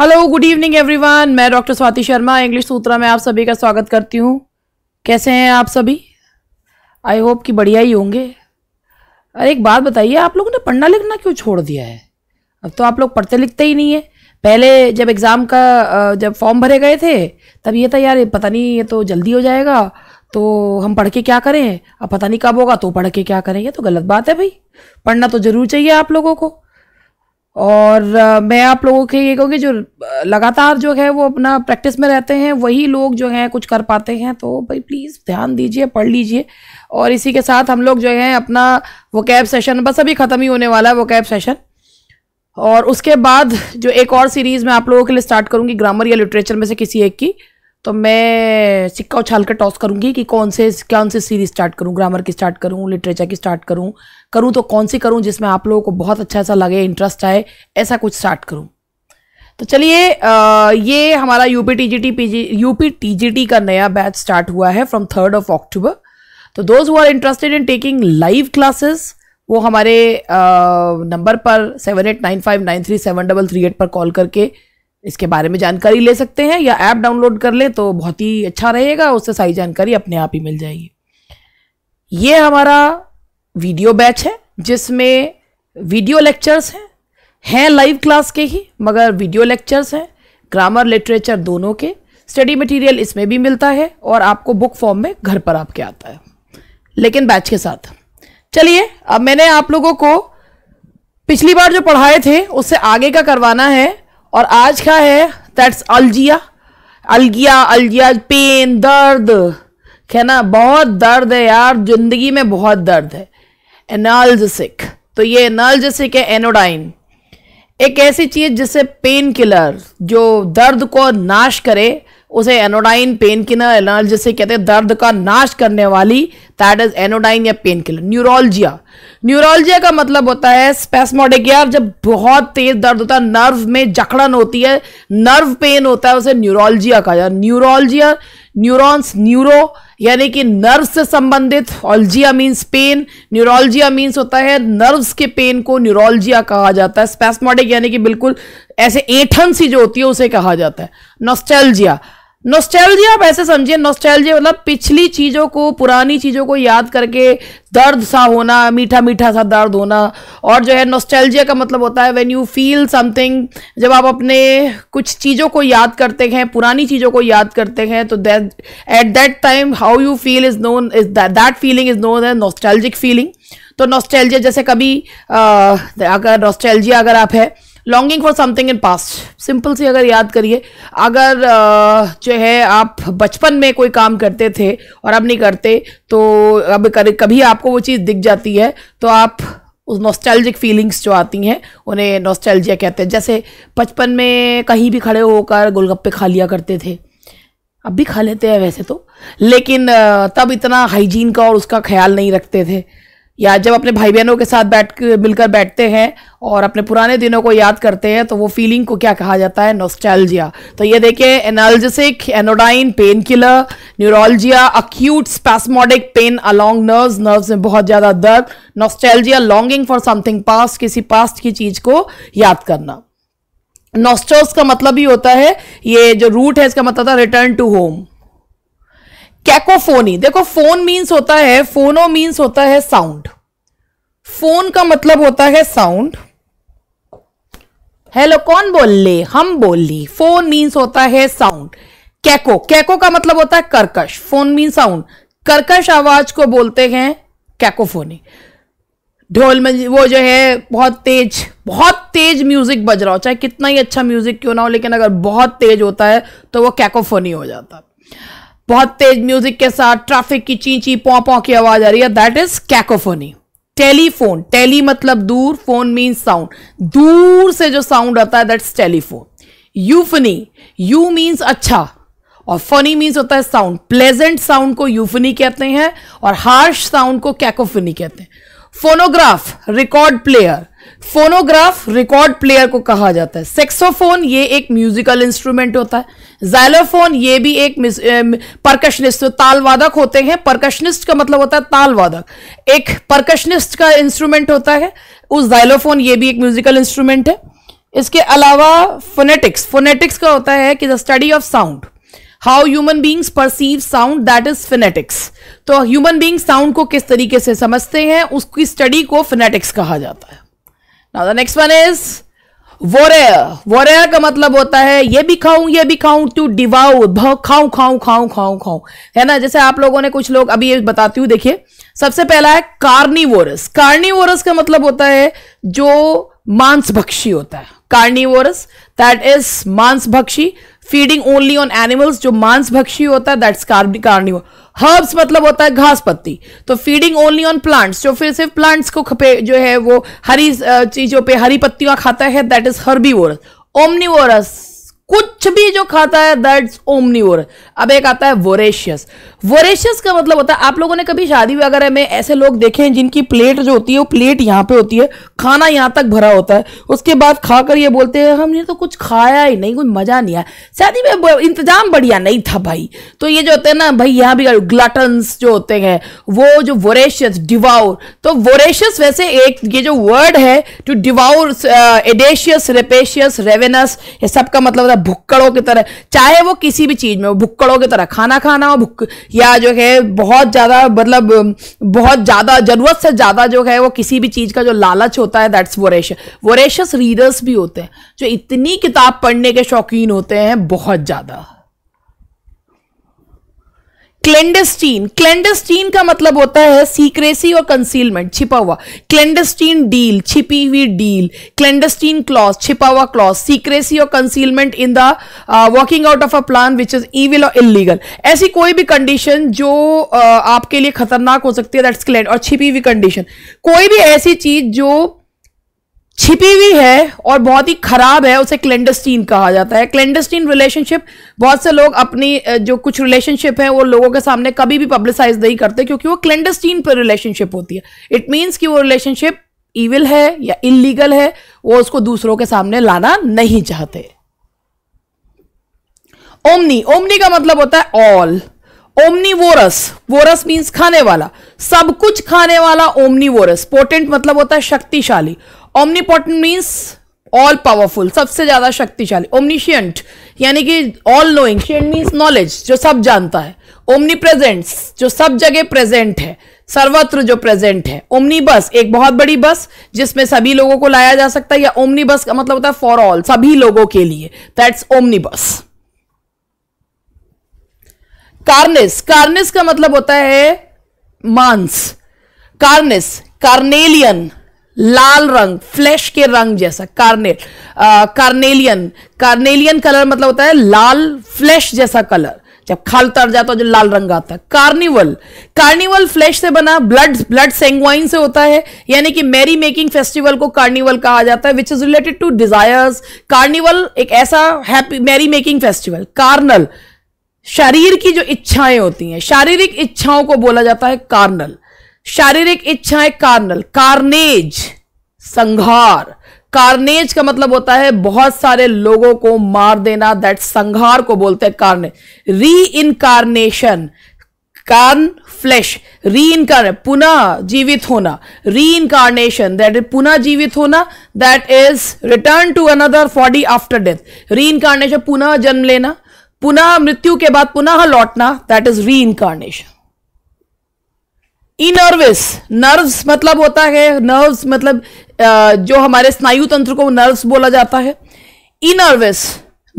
hello good evening everyone मैं doctor Swati Sharma English Sutra में आप सभी का स्वागत करती हूँ कैसे हैं आप सभी आई होप कि बढ़िया ही होंगे अरे एक बात बताइए आप लोगों ने पढ़ना लिखना क्यों छोड़ दिया है अब तो आप लोग पढ़ते लिखते ही नहीं है पहले जब एग्ज़ाम का जब फॉर्म भरे गए थे तब ये था यार पता नहीं ये तो जल्दी हो जाएगा तो हम पढ़ के क्या करें अब पता नहीं कब होगा तो पढ़ के क्या करें ये तो गलत बात है भाई पढ़ना तो ज़रूर चाहिए आप लोगों को और मैं आप लोगों के ये कहूँगी जो लगातार जो है वो अपना प्रैक्टिस में रहते हैं वही लोग जो हैं कुछ कर पाते हैं तो भाई प्लीज़ ध्यान दीजिए पढ़ लीजिए और इसी के साथ हम लोग जो हैं अपना वो कैब सेशन बस अभी ख़त्म ही होने वाला है वो कैब सेशन और उसके बाद जो एक और सीरीज़ मैं आप लोगों के लिए स्टार्ट करूँगी ग्रामर या लिटरेचर में से किसी एक की तो मैं सिक्का उछाल कर टॉस करूँगी कि कौन से कौन से सीरीज़ स्टार्ट करूँ ग्रामर की स्टार्ट करूँ लिटरेचर की स्टार्ट करूँ करूँ तो कौन सी करूँ जिसमें आप लोगों को बहुत अच्छा ऐसा लगे इंटरेस्ट आए ऐसा कुछ स्टार्ट करूँ तो चलिए ये हमारा UP P G UP T का नया बैच स्टार्ट हुआ है फ्रॉम थर्ड ऑफ अक्टूबर तो दोज हुआ interested in taking live classes वो हमारे नंबर पर seven eight nine five nine three seven double three eight पर कॉल करके इसके बारे में जानकारी ले सकते हैं या ऐप डाउनलोड कर लें तो बहुत ही अच्छा रहेगा उससे सारी जानकारी अपने आप ही मिल जाएगी ये हमारा वीडियो बैच है जिसमें वीडियो लेक्चर्स हैं हैं लाइव क्लास के ही मगर वीडियो लेक्चर्स हैं ग्रामर लिटरेचर दोनों के स्टडी मटेरियल इसमें भी मिलता है और आपको बुक फॉर्म में घर पर आपके आता है लेकिन बैच के साथ चलिए अब मैंने आप लोगों को पिछली बार जो पढ़ाए थे उससे आगे का करवाना है और आज का है दैट्स अलजिया अलगिया अलगिया पेन दर्द है ना बहुत दर्द है यार जिंदगी में बहुत दर्द है एनाल्जिक तो ये एनाल्जिक है एनोडाइन एक ऐसी चीज जिससे पेन किलर जो दर्द को नाश करे उसे एनोडाइन पेन किलर एनाल्जिक कहते हैं दर्द का नाश करने वाली दैट इज एनोडाइन या पेन किलर न्यूरोलजिया न्यूरोलजिया का मतलब होता है स्पेसमोडिक यार जब बहुत तेज दर्द होता है नर्व में जकड़न होती है नर्व पेन होता है उसे न्यूरोलजिया का जाए न्यूरोलजिया न्यूरॉन्स न्यूरो यानी कि नर्व से संबंधित algia means pain neuralgia means होता है नर्व्स के पेन को न्यूरोलजिया कहा जाता है स्पेस्मोटिक यानी कि बिल्कुल ऐसे एठन सी जो होती है उसे कहा जाता है नोस्टेलजिया नोस्टैल्जिया आप ऐसे समझिए नोस्टैल्जिया मतलब पिछली चीज़ों को पुरानी चीज़ों को याद करके दर्द सा होना मीठा मीठा सा दर्द होना और जो है नोस्टैल्जिया का मतलब होता है व्हेन यू फील समथिंग जब आप अपने कुछ चीज़ों को याद करते हैं पुरानी चीज़ों को याद करते हैं तो that at that time how you feel is known is that feeling is known as nostalgic feeling तो नोस्टैल्जिया जैसे कभी आ, अगर नोस्टैल्जिया अगर आप है longing for something in past simple सी अगर याद करिए अगर जो है आप बचपन में कोई काम करते थे और अब नहीं करते तो अब कर, कभी आपको वो चीज़ दिख जाती है तो आप उस नॉस्टैल्जिक फीलिंग्स जो आती हैं उन्हें नॉस्टैल्जिया कहते हैं जैसे बचपन में कहीं भी खड़े होकर गोलगप्पे खा लिया करते थे अब भी खा लेते हैं वैसे तो लेकिन तब इतना हाइजीन का और उसका ख्याल नहीं रखते थे या जब अपने भाई बहनों के साथ बैठ मिलकर बैठते हैं और अपने पुराने दिनों को याद करते हैं तो वो फीलिंग को क्या कहा जाता है नोस्टैल्जिया तो ये देखिए analgesic anodyne painkiller neuralgia acute spasmodic pain along nerves nerves में बहुत ज़्यादा दर्द nostalgia longing for something past किसी पास्ट की चीज़ को याद करना नोस्टोस का मतलब ही होता है ये जो रूट है इसका मतलब था रिटर्न टू होम कैकोफोनी देखो फोन मीन्स होता है फोनो मींस होता है साउंड फोन का मतलब होता है साउंड हेलो कौन बोल ले हम बोल ली फोन मींस होता है साउंड कैको कैको का मतलब होता है कर्कश फोन मीन साउंड कर्कश आवाज को बोलते हैं कैकोफोनी ढोल में वो जो है बहुत तेज बहुत तेज म्यूजिक बज रहा हो चाहे कितना ही अच्छा म्यूजिक क्यों ना हो लेकिन अगर बहुत तेज होता है तो वो कैकोफोनी हो जाता है बहुत तेज म्यूजिक के साथ ट्रैफिक की चींची पौ पौ की आवाज आ रही है that is cacophony telephone tele मतलब दूर फोन मीन्स साउंड दूर से जो साउंड आता है that's telephone euphony eu means अच्छा और फनी मीन्स होता है साउंड प्लेजेंट साउंड को यूफनी कहते हैं और हार्श साउंड को कैकोफनी कहते हैं phonograph record player phonograph record player को कहा जाता है सेक्सोफोन ये एक म्यूजिकल इंस्ट्रूमेंट होता है जाइलोफोन ये भी एक परकशनिस्ट तो तालवादक होते हैं परकशनिस्ट का मतलब होता है तालवादक एक परकशनिस्ट का इंस्ट्रूमेंट होता है उस जाइलोफोन ये भी एक म्यूजिकल इंस्ट्रूमेंट है इसके अलावा फोनेटिक्स फोनेटिक्स का होता है कि the study of sound how human beings perceive sound that is phonetics तो ह्यूमन बींग साउंड को किस तरीके से समझते हैं उसकी स्टडी को फिनेटिक्स कहा जाता है now the next one is vore vore का मतलब होता है ये भी खाऊं ये भी खाऊं टू डिवाउ खाऊं खाऊं खाऊं खाऊं खाऊं है ना जैसे आप लोगों ने कुछ लोग अभी ये बताती हूं देखिए सबसे पहला है कार्निवोरस कार्निवोरस का मतलब होता है जो मांसभक्षी होता है कार्निवोरस दैट इज मांसभक्षी फीडिंग ओनली ऑन एनिमल्स जो मांसभक्षी होता है दैट्स कार्निवोर हर्ब्स मतलब होता है घास पत्ती तो फीडिंग ओनली ऑन प्लांट्स जो फिर सिर्फ प्लांट्स को खपे जो है वो हरी चीजों पे हरी पत्तियां खाता है दैट इज हर्बीवोरस ओमनीवोरस कुछ भी जो खाता है दैट्स ओमनीवर अब एक आता है वोरेशियस वोरेशियस का मतलब होता है आप लोगों ने कभी शादी वगैरह में ऐसे लोग देखे हैं जिनकी प्लेट जो होती है वो प्लेट यहाँ पे होती है खाना यहाँ तक भरा होता है उसके बाद खाकर ये बोलते हैं हमने तो कुछ खाया ही नहीं कोई मजा नहीं आया शादी में इंतजाम बढ़िया नहीं था भाई तो ये जो होते हैं ना भाई यहाँ भी ग्लटन्स जो होते हैं वो जो वोरेशियस डिवाउर तो वोरेशियस वैसे एक ये जो वर्ड है टू डिवाउर एडेशियस रेपेशियस रेवेनस ये सब का मतलब मतलब भुक्कड़ों की तरह चाहे वो किसी भी चीज में हो भुक्कड़ों की तरह खाना खाना हो भुक या जो है बहुत ज्यादा मतलब बहुत ज्यादा जरूरत से ज्यादा जो है वो किसी भी चीज का जो लालच होता है दैट्स वोरेश वोरेशस रीडर्स भी होते हैं जो इतनी किताब पढ़ने के शौकीन होते हैं बहुत ज्यादा क्लेंडेस्टीन क्लेंडेस्टीन का मतलब होता है सीक्रेसी और कंसीलमेंट छिपा हुआ क्लेंडेस्टीन डील छिपी हुई डील क्लेंडेस्टीन क्लॉज छिपा हुआ क्लॉज सीक्रेसी और concealment in the working out of a plan which is evil और इलीगल ऐसी कोई भी कंडीशन जो uh, आपके लिए खतरनाक हो सकती है दैट्स क्लेंड और छिपी हुई कंडीशन कोई भी ऐसी चीज जो छिपी हुई है और बहुत ही खराब है उसे क्लेंडस्टीन कहा जाता है क्लेंडस्टीन रिलेशनशिप बहुत से लोग अपनी जो कुछ रिलेशनशिप है वो लोगों के सामने कभी भी पब्लिसाइज नहीं करते क्योंकि वो क्लेंडस्टीन पर रिलेशनशिप होती है इट मीन्स कि वो रिलेशनशिप इविल है या इलीगल है वो उसको दूसरों के सामने लाना नहीं चाहते ओमनी ओमनी का मतलब होता है all omni vorous vorous means खाने वाला सब कुछ खाने वाला ओमनी वोरस पोटेंट मतलब होता है शक्तिशाली ओमनीपोटेंट मीन्स ऑल पावरफुल सबसे ज्यादा शक्तिशाली ओमनीशियंट यानी कि all knowing scient means knowledge जो सब जानता है ओमनी प्रेजेंट्स जो सब जगह प्रेजेंट है सर्वत्र जो प्रेजेंट है ओमनी बस एक बहुत बड़ी बस जिसमें सभी लोगों को लाया जा सकता है या ओमनी बस का मतलब होता है फॉर ऑल सभी लोगों के लिए that's omnibus carnis carnis का मतलब होता है मांस कार्निस कार्नेलियन लाल रंग फ्लैश के रंग जैसा कार्नेल कार्नेलियन कार्नेलियन कलर मतलब होता है लाल फ्लैश जैसा कलर जब खाल तर जाता है जो तो लाल रंग आता है कार्निवल कार्निवल फ्लैश से बना ब्लड ब्लड सेंगवाइन से होता है यानी कि मैरी मेकिंग फेस्टिवल को कार्निवल कहा जाता है which is related to desires carnival एक ऐसा happy merry making festival carnal शरीर की जो इच्छाएं होती हैं शारीरिक इच्छाओं को बोला जाता है कार्नल शारीरिक इच्छाएं कार्नल कार्नेज संघार कार्नेज का मतलब होता है बहुत सारे लोगों को मार देना दैट संघार को बोलते हैं कार्ने री इनकारनेशन कार्न फ्लैश री इनकार पुनः जीवित होना री इनकारनेशन दैट इज पुनः जीवित होना that is return to another body after death reincarnation पुनः जन्म लेना पुनः मृत्यु के बाद पुनः लौटना दैट इज री इनकारनेशन इनर्वस नर्व्स मतलब होता है नर्व्स मतलब जो हमारे स्नायु तंत्र को नर्व्स बोला जाता है इनर्वस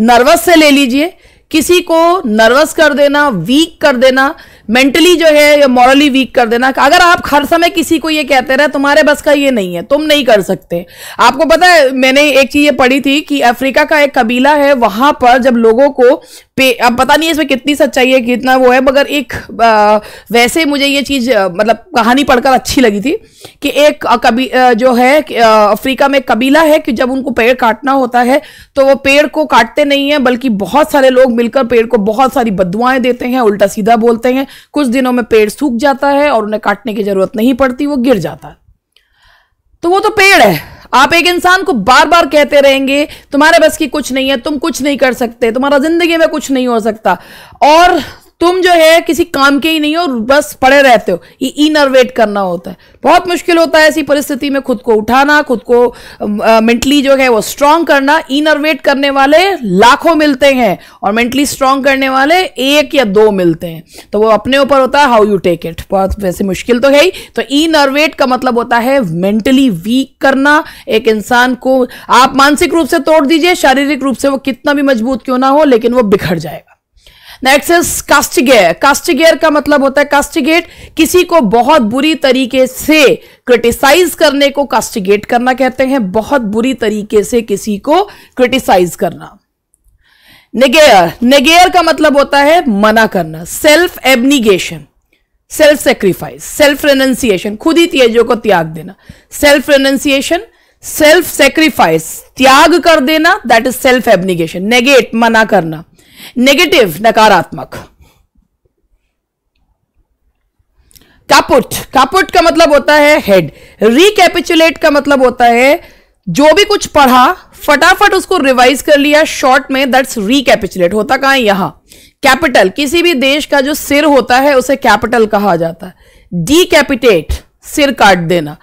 नर्वस से ले लीजिए किसी को नर्वस कर देना वीक कर देना मेंटली जो है या मॉरली वीक कर देना अगर आप हर समय किसी को ये कहते रहे तुम्हारे बस का ये नहीं है तुम नहीं कर सकते आपको पता है मैंने एक चीज़ ये पढ़ी थी कि अफ्रीका का एक कबीला है वहां पर जब लोगों को पे अब पता नहीं इसमें कितनी सच्चाई है कितना वो है मगर एक आ, वैसे मुझे ये चीज़ मतलब कहानी पढ़कर अच्छी लगी थी कि एक कभी जो है अफ्रीका में कबीला है कि जब उनको पेड़ काटना होता है तो वो पेड़ को काटते नहीं है बल्कि बहुत सारे लोग मिलकर पेड़ को बहुत सारी बदुआएं देते हैं उल्टा सीधा बोलते हैं कुछ दिनों में पेड़ सूख जाता है और उन्हें काटने की ज़रूरत नहीं पड़ती वो गिर जाता है तो वो तो पेड़ है आप एक इंसान को बार बार कहते रहेंगे तुम्हारे बस की कुछ नहीं है तुम कुछ नहीं कर सकते तुम्हारा जिंदगी में कुछ नहीं हो सकता और तुम जो है किसी काम के ही नहीं हो बस पड़े रहते हो ये इनरवेट करना होता है बहुत मुश्किल होता है ऐसी परिस्थिति में खुद को उठाना खुद को मेंटली जो है वो स्ट्रांग करना इनरवेट करने वाले लाखों मिलते हैं और मेंटली स्ट्रांग करने वाले एक या दो मिलते हैं तो वो अपने ऊपर होता है हाउ यू टेक इट बहुत वैसे मुश्किल तो है ही तो इनरवेट का मतलब होता है मेंटली वीक करना एक इंसान को आप मानसिक रूप से तोड़ दीजिए शारीरिक रूप से वो कितना भी मजबूत क्यों ना हो लेकिन वो बिखर जाएगा नेक्स्ट इज कास्टिगेयर कास्टिगेयर का मतलब होता है कास्टिगेट किसी को बहुत बुरी तरीके से क्रिटिसाइज करने को कास्टिगेट करना कहते हैं बहुत बुरी तरीके से किसी को क्रिटिसाइज करना नेगेयर नेगेयर का मतलब होता है मना करना self abnegation self sacrifice self renunciation खुद ही त्याजों को त्याग देना सेल्फ रेनसिएशन सेल्फ सेक्रीफाइस त्याग कर देना that is self abnegation negate मना करना नेगेटिव नकारात्मक कापुट कापुट का मतलब होता है हेड रिकैपिचुलेट का मतलब होता है जो भी कुछ पढ़ा फटाफट उसको रिवाइज कर लिया शॉर्ट में दैट्स रिकैपिचुलेट होता कहा यहां कैपिटल किसी भी देश का जो सिर होता है उसे कैपिटल कहा जाता है डीकैपिटेट सिर काट देना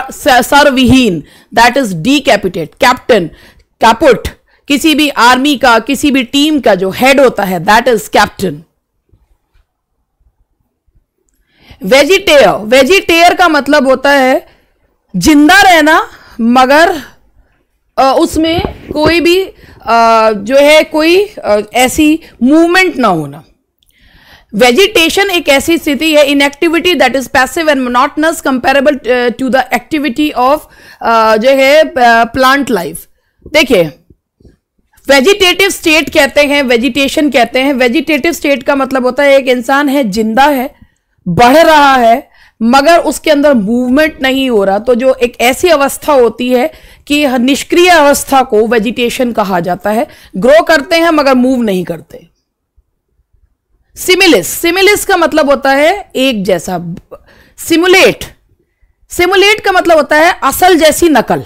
सर्वहीन that is decapitate captain caput किसी भी आर्मी का किसी भी टीम का जो हेड होता है दैट इज कैप्टन वेजिटेयर वेजिटेयर का मतलब होता है जिंदा रहना मगर उसमें कोई भी जो है कोई ऐसी मूवमेंट ना होना वेजिटेशन एक ऐसी स्थिति है inactivity that is passive and monotonous comparable to the activity of जो है प्लांट लाइफ देखिए वेजिटेटिव स्टेट कहते हैं वेजिटेशन कहते हैं वेजिटेटिव स्टेट का मतलब होता है एक इंसान है जिंदा है बढ़ रहा है मगर उसके अंदर मूवमेंट नहीं हो रहा तो जो एक ऐसी अवस्था होती है कि निष्क्रिय अवस्था को वेजिटेशन कहा जाता है ग्रो करते हैं मगर मूव नहीं करते सिमिलिस सिमिलिस का मतलब होता है एक जैसा सिमुलेट सिमुलेट का मतलब होता है असल जैसी नकल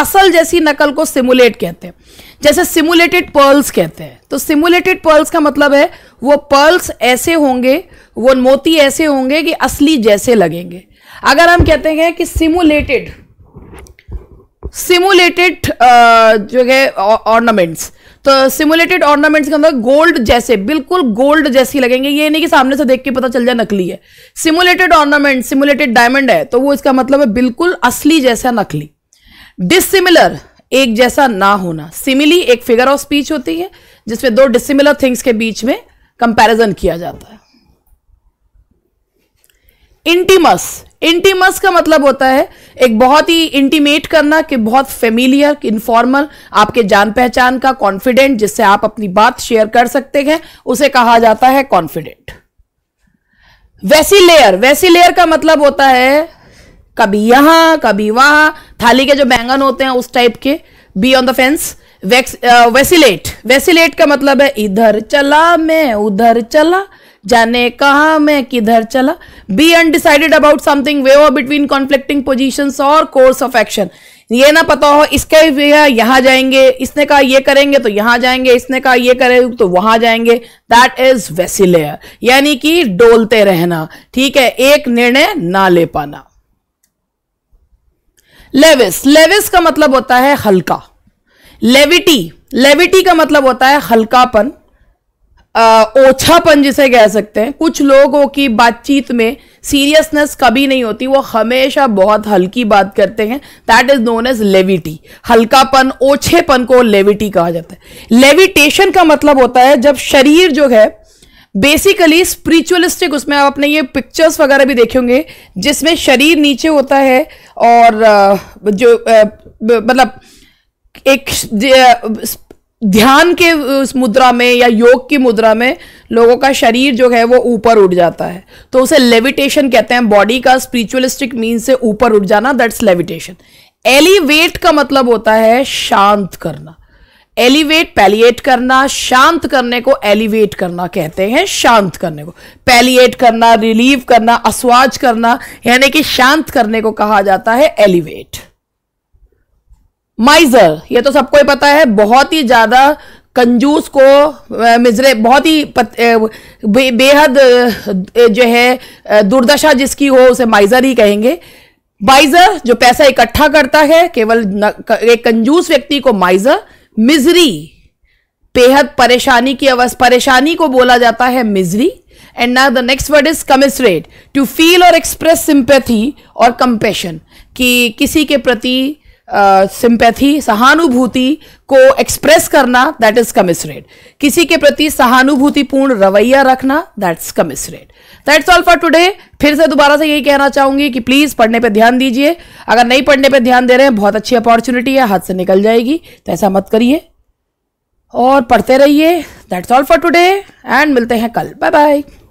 असल जैसी नकल को सिमुलेट कहते हैं जैसे सिमुलेटेड पर्ल्स कहते हैं तो सिमुलेटेड पर्ल्स का मतलब है वो पर्ल्स ऐसे होंगे वो मोती ऐसे होंगे कि असली जैसे लगेंगे अगर हम कहते हैं कि सिमुलेटेड सिमुलेटेड जो है ऑर्नामेंट्स तो सिमुलेटेड ऑर्नामेंट्स के अंदर गोल्ड जैसे बिल्कुल गोल्ड जैसी लगेंगे ये नहीं कि सामने से देख के पता चल जाए नकली है सिमुलेटेड ऑर्नामेंट सिमुलेटेड डायमंड है तो वो इसका मतलब है बिल्कुल असली जैसा नकली डिसिमिलर एक जैसा ना होना सिमिली एक फिगर ऑफ स्पीच होती है जिसमें दो डिसिमिलर थिंग्स के बीच में कंपैरिजन किया जाता है इंटीमस इंटीमस का मतलब होता है एक बहुत ही इंटीमेट करना कि बहुत फेमिलियर इनफॉर्मल आपके जान पहचान का कॉन्फिडेंट जिससे आप अपनी बात शेयर कर सकते हैं उसे कहा जाता है कॉन्फिडेंट वैसी लेयर वैसी लेयर का मतलब होता है कभी यहां कभी वहां थाली के जो बैंगन होते हैं उस टाइप के be on the fence vacillate vacillate का मतलब है इधर चला मैं उधर चला जाने कहा मैं किधर चला be undecided about something of between conflicting position और कोर्स ऑफ एक्शन ये ना पता हो इसका वे यहां जाएंगे इसने कहा ये करेंगे तो यहां जाएंगे इसने कहा ये करेंगे तो वहां जाएंगे दैट इज वेसिलेयर यानी कि डोलते रहना ठीक है एक निर्णय ना ले पाना लेविस लेविस का मतलब होता है हल्का लेविटी लेविटी का मतलब होता है हल्कापन ओछापन जिसे कह सकते हैं कुछ लोगों की बातचीत में सीरियसनेस कभी नहीं होती वो हमेशा बहुत हल्की बात करते हैं that is known as levity हल्कापन ओछेपन को लेविटी कहा जाता है लेविटेशन का मतलब होता है जब शरीर जो है बेसिकली स्पिरिचुअलिस्टिक उसमें आप अपने ये पिक्चर्स वगैरह भी देखे होंगे जिसमें शरीर नीचे होता है और जो मतलब एक ध्यान के उस मुद्रा में या योग की मुद्रा में लोगों का शरीर जो है वो ऊपर उठ जाता है तो उसे लेविटेशन कहते हैं बॉडी का स्पिरिचुअलिस्टिक मीन से ऊपर उठ जाना दैट्स लेविटेशन एलिवेट का मतलब होता है शांत करना एलिवेट पैलिएट करना शांत करने को एलिवेट करना कहते हैं शांत करने को पैलिएट करना रिलीव करना असवाज करना यानी कि शांत करने को कहा जाता है एलिवेट माइजर ये तो सबको ही पता है बहुत ही ज्यादा कंजूस को मिजरे बहुत ही बेहद जो है दुर्दशा जिसकी हो उसे माइजर ही कहेंगे माइजर जो पैसा इकट्ठा करता है केवल एक कंजूस व्यक्ति को माइजर मिजरी बेहद परेशानी की अवस्था परेशानी को बोला जाता है मिजरी एंड ना the next word is commiserate to feel और एक्सप्रेस सिंपैथी और कंपेशन कि किसी के प्रति सिंपैथी सहानुभूति को एक्सप्रेस करना दैट इज कमिसरेट किसी के प्रति सहानुभूतिपूर्ण रवैया रखना that's commiserate that's all for today फिर से दोबारा से यही कहना चाहूंगी कि प्लीज पढ़ने पर ध्यान दीजिए अगर नहीं पढ़ने पर ध्यान दे रहे हैं बहुत अच्छी अपॉर्चुनिटी है हाथ से निकल जाएगी तो ऐसा मत करिए और पढ़ते रहिए that's all for today and मिलते हैं कल बाय बाय